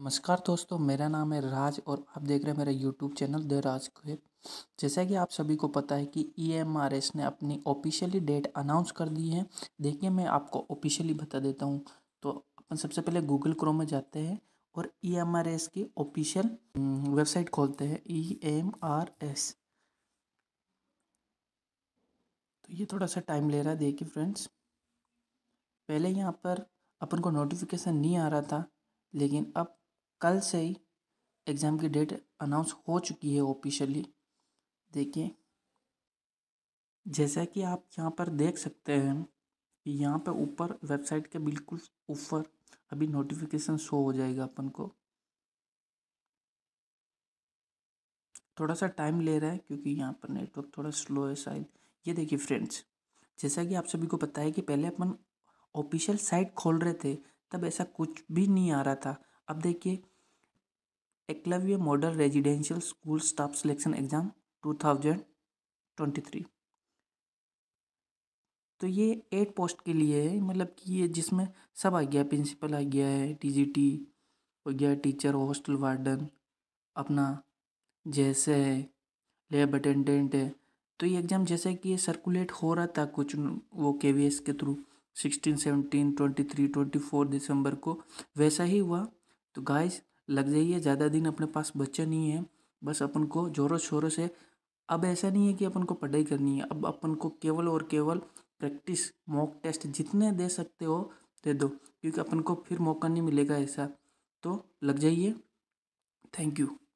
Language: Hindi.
नमस्कार दोस्तों मेरा नाम है राज और आप देख रहे हैं मेरा यूट्यूब चैनल द राज खेप जैसा कि आप सभी को पता है कि ई e ने अपनी ऑफिशियली डेट अनाउंस कर दी है देखिए मैं आपको ऑफिशियली बता देता हूँ तो अपन सबसे पहले गूगल क्रोम में जाते हैं और ई e की ऑफिशियल वेबसाइट हम्म, खोलते हैं ई एम आर एस तो ये थोड़ा सा टाइम ले रहा है देखिए फ्रेंड्स पहले यहाँ पर अपन को नोटिफिकेशन नहीं आ रहा था लेकिन अब कल से ही एग्ज़ाम की डेट अनाउंस हो चुकी है ऑफिशियली देखिए जैसा कि आप यहाँ पर देख सकते हैं कि यहाँ पर ऊपर वेबसाइट के बिल्कुल ऊपर अभी नोटिफिकेशन शो हो जाएगा अपन को थोड़ा सा टाइम ले रहा है क्योंकि यहाँ पर नेटवर्क थोड़ा स्लो है शायद ये देखिए फ्रेंड्स जैसा कि आप सभी को पता है कि पहले अपन ऑफिशियल साइट खोल रहे थे तब ऐसा कुछ भी नहीं आ रहा था अब देखिए Eklavya model residential school staff selection exam 2023 तो ये एट पोस्ट के लिए है मतलब कि ये जिसमें सब आ गया प्रिंसिपल आ गया है टीजीटी हो गया टीचर हॉस्टल वार्डन अपना जैसे है लेब अटेंडेंट है तो ये एग्ज़ाम जैसे कि ये सर्कुलेट हो रहा था कुछ वो के वी एस के through sixteen seventeen twenty three twenty four दिसंबर को वैसा ही हुआ तो गाइस लग जाइए ज़्यादा दिन अपने पास बच्चे नहीं हैं बस अपन को ज़ोरों शोरों से अब ऐसा नहीं है कि अपन को पढ़ाई करनी है अब अपन को केवल और केवल प्रैक्टिस मॉक टेस्ट जितने दे सकते हो दे दो क्योंकि अपन को फिर मौका नहीं मिलेगा ऐसा तो लग जाइए थैंक यू